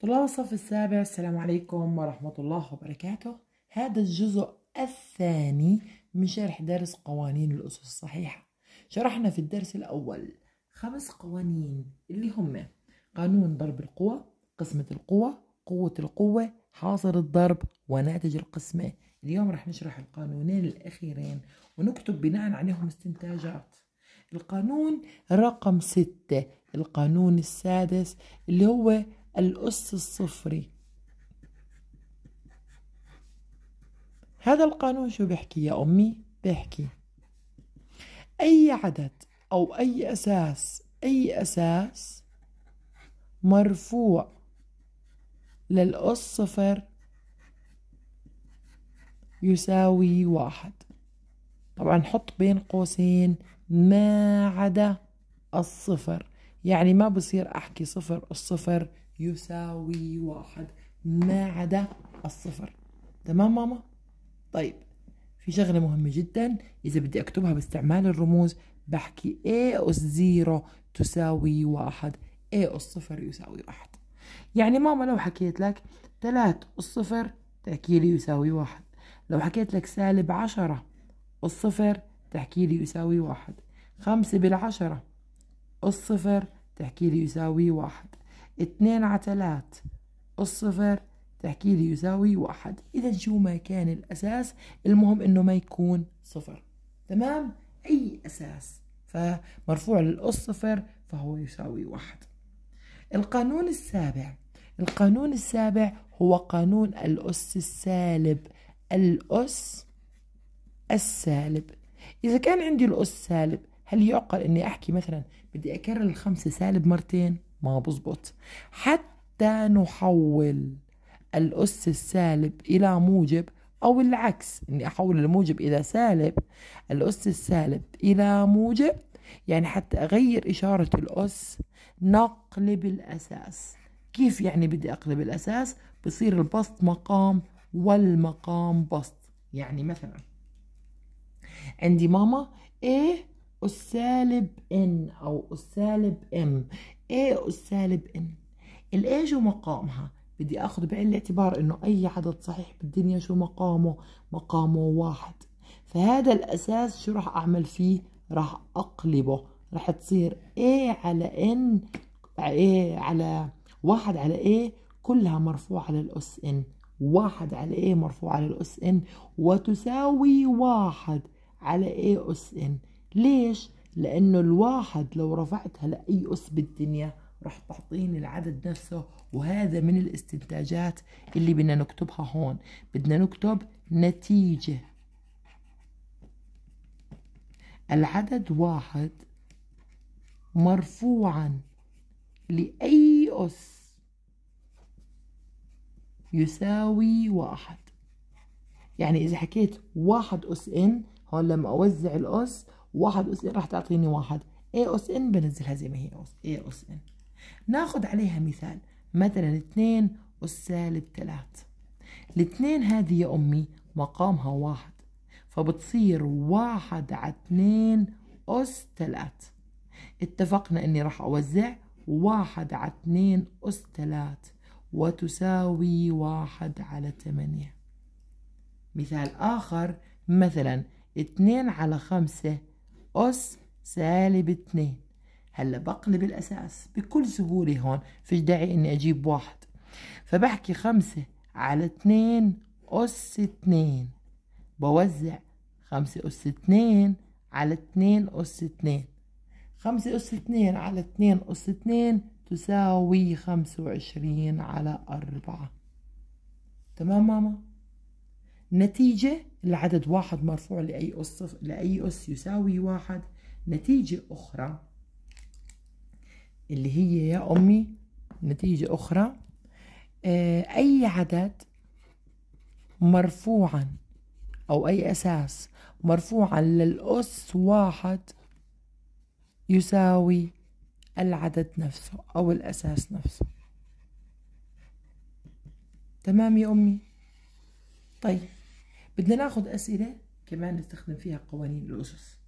طلاب الصف السابع السلام عليكم ورحمة الله وبركاته هذا الجزء الثاني من شرح درس قوانين الأسس الصحيحة شرحنا في الدرس الأول خمس قوانين اللي هم قانون ضرب القوى قسمة القوى قوة القوة حاصر الضرب وناتج القسمة اليوم رح نشرح القانونين الأخيرين ونكتب بناء عليهم استنتاجات القانون رقم ستة القانون السادس اللي هو الأس الصفري هذا القانون شو بيحكي يا أمي؟ بيحكي أي عدد أو أي أساس أي أساس مرفوع للأس صفر يساوي واحد طبعا نحط بين قوسين ما عدا الصفر يعني ما بصير أحكي صفر الصفر يساوي واحد ما عدا الصفر تمام ماما؟ طيب في شغلة مهمة جدا إذا بدي أكتبها باستعمال الرموز بحكي A أس زيرو تساوي واحد A أس صفر يساوي واحد يعني ماما لو حكيت لك ثلاث أس صفر تحكي لي يساوي واحد لو حكيت لك سالب عشرة أس صفر تحكي لي يساوي واحد خمسة بالعشرة أس صفر تحكي لي يساوي واحد اثنين على ثلاث الصفر تحكي لي يساوي واحد إذا شو ما كان الأساس المهم إنه ما يكون صفر تمام أي أساس فمرفوع للأس صفر فهو يساوي واحد القانون السابع القانون السابع هو قانون الأس السالب الأس السالب إذا كان عندي الأس سالب هل يعقل إني أحكي مثلا بدي أكرر الخمسة سالب مرتين ما بزبط حتى نحول الأس السالب إلى موجب أو العكس إني أحول الموجب إلى سالب الأس السالب إلى موجب يعني حتى أغير إشارة الأس نقلب الأساس كيف يعني بدي أقلب الأساس بصير البسط مقام والمقام بسط يعني مثلا عندي ماما إيه السالب ان او السالب ام ايه السالب ان الايه شو مقامها بدي اخذ بعين الاعتبار انه اي عدد صحيح بالدنيا شو مقامه مقامه واحد فهذا الاساس شو راح اعمل فيه راح اقلبه راح تصير ايه على ان ايه على واحد على ايه كلها مرفوعة على الأس إن واحد على إيه مرفوعة على الأس إن وتساوي واحد على إيه أس إن ليش؟ لأنه الواحد لو رفعتها لأي أس بالدنيا رح تعطيني العدد نفسه وهذا من الاستنتاجات اللي بدنا نكتبها هون بدنا نكتب نتيجة العدد واحد مرفوعا لأي أس يساوي واحد يعني إذا حكيت واحد أس إن هون لما أوزع الأس واحد اس ان راح تعطيني واحد اي اس ان بنزلها زي ما هي اي اس ان ناخذ عليها مثال مثلا 2 اس سالب 3 الاثنين هذه يا امي مقامها واحد فبتصير واحد على 2 اس 3 اتفقنا اني راح اوزع واحد على 2 اس 3 وتساوي واحد على 8 مثال اخر مثلا 2 على 5 أس سالب اتنين هلا بقلب الأساس بكل سهولة هون فيش داعي إني أجيب واحد فبحكي خمسة على اتنين أس اتنين بوزع خمسة أس اتنين على اتنين أس اتنين خمسة أس اتنين على اتنين أس اتنين تساوي خمسة وعشرين على أربعة تمام ماما؟ نتيجة العدد واحد مرفوع لأي أس لأي أس يساوي واحد نتيجة أخرى اللي هي يا أمي نتيجة أخرى آه، أي عدد مرفوعا أو أي أساس مرفوعا للأس واحد يساوي العدد نفسه أو الأساس نفسه تمام يا أمي طيب بدنا ناخذ اسئله كمان نستخدم فيها قوانين الاسس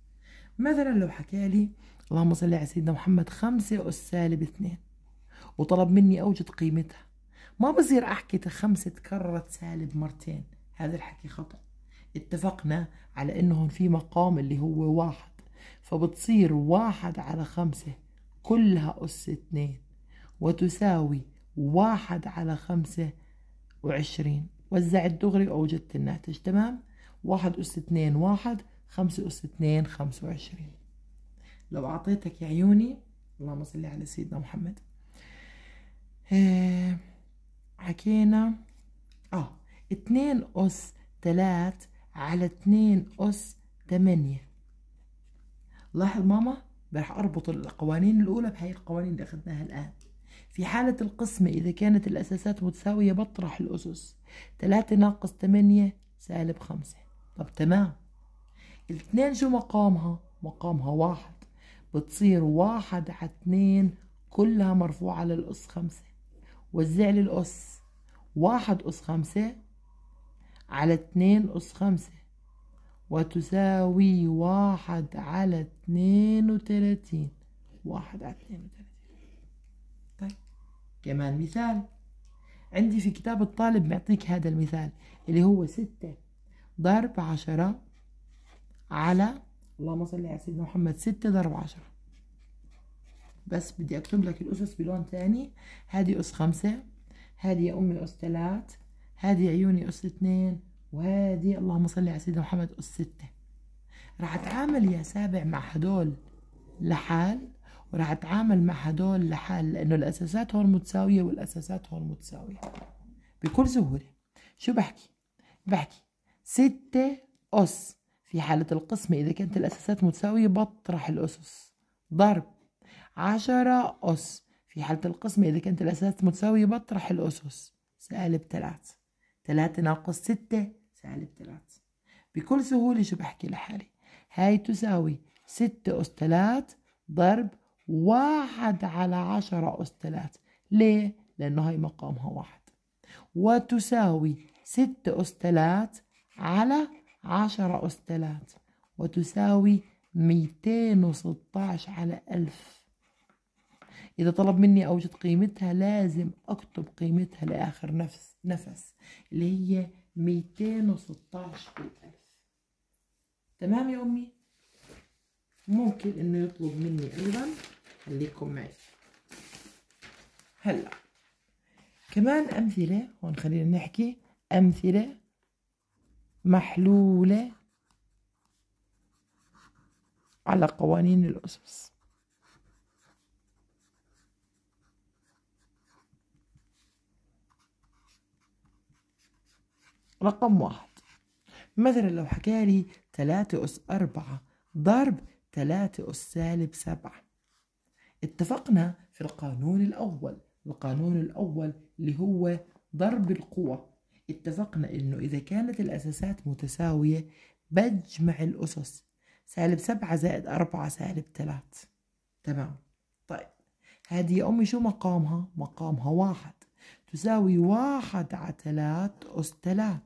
مثلا لو حكى لي اللهم صل على سيدنا محمد خمسة أس سالب اثنين وطلب مني أوجد قيمتها ما بصير أحكي خمسة تكررت سالب مرتين هذا الحكي خطأ اتفقنا على انه هون في مقام اللي هو واحد فبتصير واحد على خمسة كلها أس اثنين وتساوي واحد على خمسة وعشرين وزعت دغري وأوجدت الناتج تمام واحد أس اثنين واحد خمسة أس اثنين خمسة وعشرين لو أعطيتك يا عيوني اللهم صل على سيدنا محمد آه، حكينا آه اثنين أس ثلاث على اثنين أس ثمانية لاحظ ماما راح أربط القوانين الأولى بهاي القوانين اللي أخذناها الآن في حالة القسمة إذا كانت الأساسات متساوية بطرح الأسس تلاتة ناقص تمانية سالب خمسة طب تمام الاثنين شو مقامها؟ مقامها واحد بتصير واحد على اثنين كلها مرفوعة للأس خمسة وزع لي الأس واحد أس خمسة على اثنين أس خمسة وتساوي واحد على اثنين وتلاتين واحد على اثنين وتلاتين كمان مثال عندي في كتاب الطالب معطيك هذا المثال اللي هو ستة ضرب عشرة على اللهم صل على سيدنا محمد ستة ضرب عشرة بس بدي أكتب لك الأسس بلون ثاني هذه أس خمسة هذه يا أمي أس ثلاث هذه عيوني أس اثنين وهذه اللهم صل على سيدنا محمد أس ستة راح أتعامل يا سابع مع هدول لحال وراح اتعامل مع هدول لحال لانه الاساسات هون متساويه والاساسات هون متساويه بكل سهوله شو بحكي بحكي ستة أس في حالة القسمة إذا كانت الأساسات متساوية بطرح الأسس ضرب عشرة أس في حالة القسمة إذا كانت الأساسات متساوية بطرح الأسس سالب ثلاثة ثلاثة ناقص ستة سالب ثلاثة بكل سهولة شو بحكي لحالي هاي تساوي ستة أس ثلاث ضرب واحد على عشرة أس ثلاثة ليه؟ لأنه هاي مقامها واحد وتساوي ستة أس ثلاثة على عشرة أس ثلاثة وتساوي ميتين وستاعش على ألف إذا طلب مني أوجد قيمتها لازم أكتب قيمتها لآخر نفس نفس اللي هي ميتين وستاعش بالألف تمام يا أمي؟ ممكن إنه يطلب مني أيضا خليكم معي هلا كمان أمثلة هون خلينا نحكي أمثلة محلولة على قوانين الأسس رقم واحد مثلا لو حكالي ثلاثة أس أربعة ضرب ثلاثة أس سالب سبعة اتفقنا في القانون الأول القانون الأول اللي هو ضرب القوى اتفقنا إنه إذا كانت الأساسات متساوية بجمع الأسس سالب سبعة زائد أربعة سالب ثلاث تمام طيب هذه يا أمي شو مقامها؟ مقامها واحد تساوي واحد على ثلاث أس ثلاث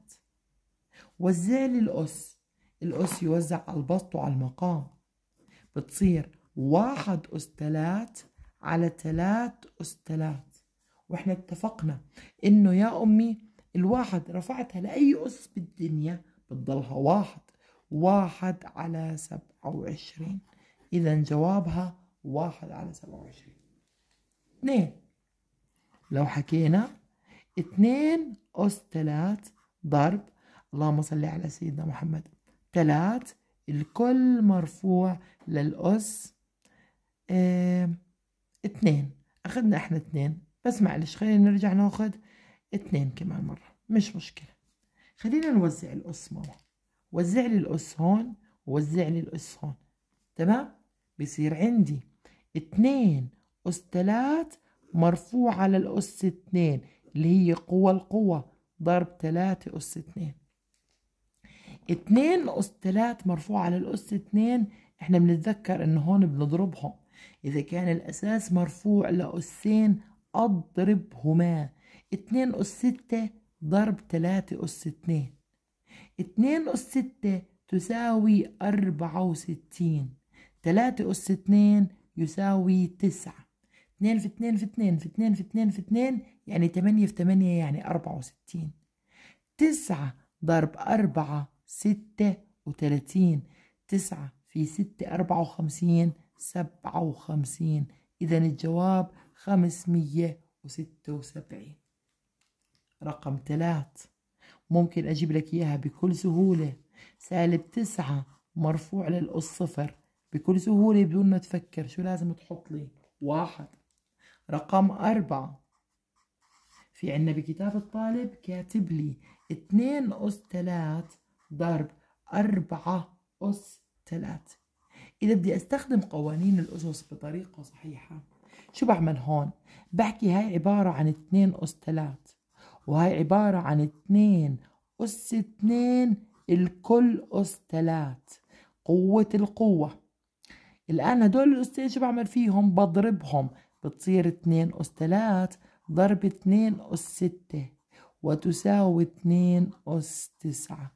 وزع لي الأس الأس يوزع على البسط وعلى المقام بتصير واحد أس تلات على تلات أس تلات وإحنا اتفقنا إنه يا أمي الواحد رفعتها لأي أس بالدنيا بتضلها واحد واحد على سبعة وعشرين إذا جوابها واحد على سبعة وعشرين اثنين لو حكينا اثنين أس تلات ضرب اللهم صل على سيدنا محمد تلات الكل مرفوع للأس اه أخذنا إحنا اثنين بس معلش خلينا نرجع ناخذ اثنين كمان مرة مش مشكلة خلينا نوزع القص ماما وزع لي القص هون ووزع لي القص هون تمام بصير عندي اثنين أس ثلاث مرفوع على الأس اثنين اللي هي قوة القوة ضرب ثلاثة أس اثنين اثنين أس ثلاث مرفوع على الأس اثنين احنا بنتذكر انه هون بنضربهم إذا كان الأساس مرفوع لأسين أضربهما اتنين أس ستة ضرب تلاتة أس اتنين اتنين أس ستة تساوي أربعة وستين تلاتة أس اتنين يساوي تسعة اتنين في اتنين في اتنين في اتنين في اتنين في اتنين يعني تمانية في تمانية يعني أربعة وستين تسعة ضرب أربعة ستة وتلاتين تسعة في ستة أربعة وخمسين سبعة وخمسين إذا الجواب خمسمية وستة وسبعين رقم ثلاث ممكن أجيب لك إياها بكل سهولة سالب تسعة مرفوع للأس صفر بكل سهولة بدون ما تفكر شو لازم تحط لي واحد رقم أربعة في عنا بكتاب الطالب كاتب لي اثنين أس ثلاث ضرب أربعة أس ثلاث إذا بدي أستخدم قوانين الأسس بطريقة صحيحة شو بعمل هون؟ بحكي هاي عبارة عن اتنين أس تلات وهاي عبارة عن اتنين أس اتنين الكل أس تلات قوة القوة الآن هدول الأسين شو بعمل فيهم؟ بضربهم بتصير اتنين أس تلات ضرب اتنين أس ستة وتساوي اتنين أس تسعة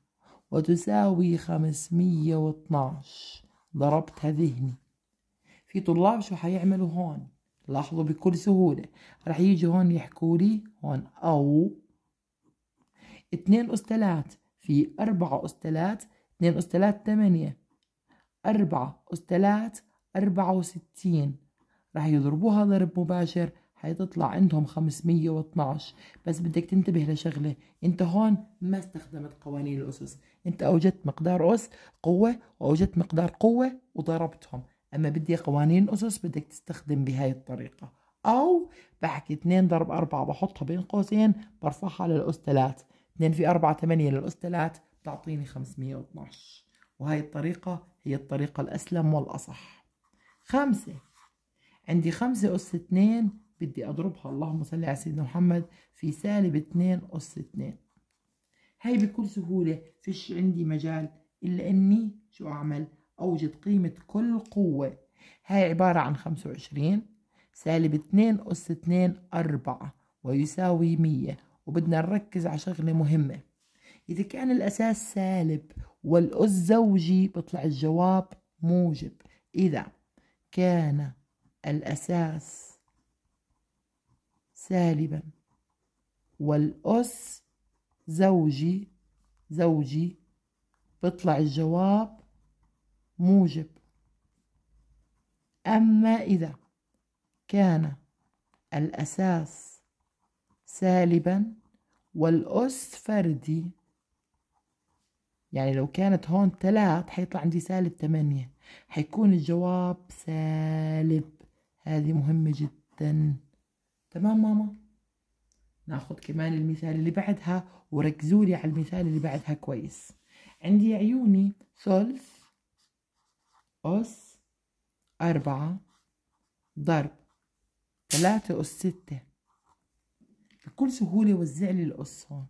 وتساوي خمسمية واتناش ضربتها ذهني في طلاب شو حيعملوا هون لاحظوا بكل سهولة رح يجي هون يحكوا لي هون أو اتنين أستلات في أربعة أستلات اتنين أستلات ثمانية أربعة أستلات أربعة وستين رح يضربوها ضرب مباشر حيطلع عندهم 512 بس بدك تنتبه لشغلة انت هون ما استخدمت قوانين الأسس انت اوجدت مقدار اس قوه واوجدت مقدار قوه وضربتهم اما بدي قوانين اسس بدك تستخدم بهاي الطريقه او بحكي 2 ضرب 4 بحطها بين قوسين برفعها للاس 3 2 في 4 8 للاس 3 بتعطيني 512 وهي الطريقة هي الطريقة الأسلم والأصح خمسة عندي خمسة أس 2 بدي أضربها اللهم صل على سيدنا محمد في سالب 2 أس 2 هاي بكل سهولة فيش عندي مجال إلا أني شو أعمل أوجد قيمة كل قوة هاي عبارة عن خمسة وعشرين سالب 2 أس 2 أربعة ويساوي مية وبدنا نركز على شغلة مهمة إذا كان الأساس سالب والأس زوجي بطلع الجواب موجب إذا كان الأساس سالبا والأس زوجي زوجي بطلع الجواب موجب أما إذا كان الأساس سالبا والأس فردي يعني لو كانت هون ثلاث حيطلع عندي سالب ثمانية حيكون الجواب سالب هذه مهمة جدا تمام ماما ناخذ كمان المثال اللي بعدها وركزوا لي على المثال اللي بعدها كويس عندي عيوني ثلث أس أربعة ضرب ثلاثة أس ستة بكل سهولة وزع لي الأس هون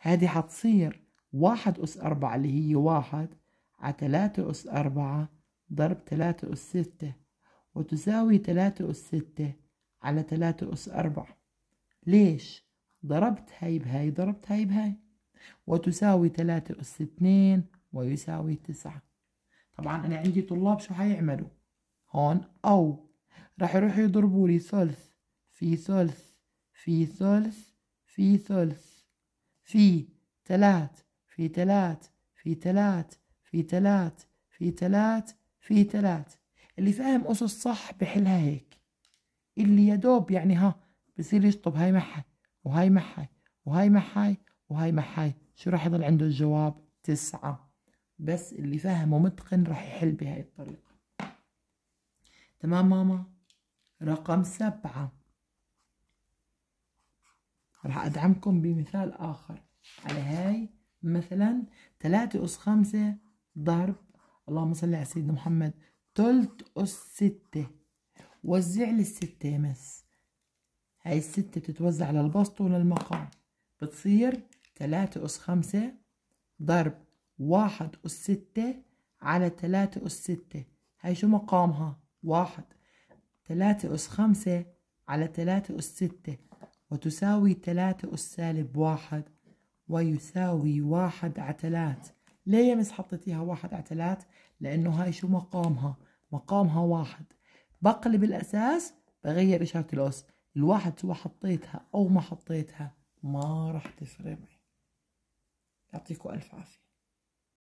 هذه حتصير واحد أس أربعة اللي هي واحد على ثلاثة أس أربعة ضرب ثلاثة أس ستة وتساوي ثلاثة أس ستة على ثلاثة أس أربعة ليش ضربت هاي بهاي ضربت هاي بهاي وتساوي ثلاثة أس اثنين ويساوي تسعة طبعا أنا عندي طلاب شو حيعملوا هون أو راح يروحوا يضربوا لي ثلث في ثلث في ثلث في ثلث في تلات في تلات في تلات في تلات في تلات في تلات اللي فاهم أسس صح بحلها هيك اللي يدوب يعني ها بصير يشطب هاي محي وهاي محي وهاي محي وهاي محي شو راح يضل عنده الجواب تسعة بس اللي فاهم ومتقن راح يحل بهاي الطريقة تمام ماما رقم سبعة راح أدعمكم بمثال آخر على هاي مثلا ثلاثة أس خمسة ضرب اللهم صل على سيدنا محمد ثلث أس ستة وزع لي الستة مس هاي الستة بتتوزع للبسط وللمقام بتصير تلاتة أس خمسة ضرب واحد أس ستة على تلاتة أس ستة هاي شو مقامها واحد تلاتة أس خمسة على تلاتة أس ستة وتساوي تلاتة أس سالب واحد ويساوي واحد على تلات ليه يا مس حطيتيها واحد على تلات لأنه هاي شو مقامها مقامها واحد بقلب الأساس بغير إشارة الأس الواحد سواء حطيتها أو ما حطيتها ما راح تفرق معي يعطيكم ألف عافية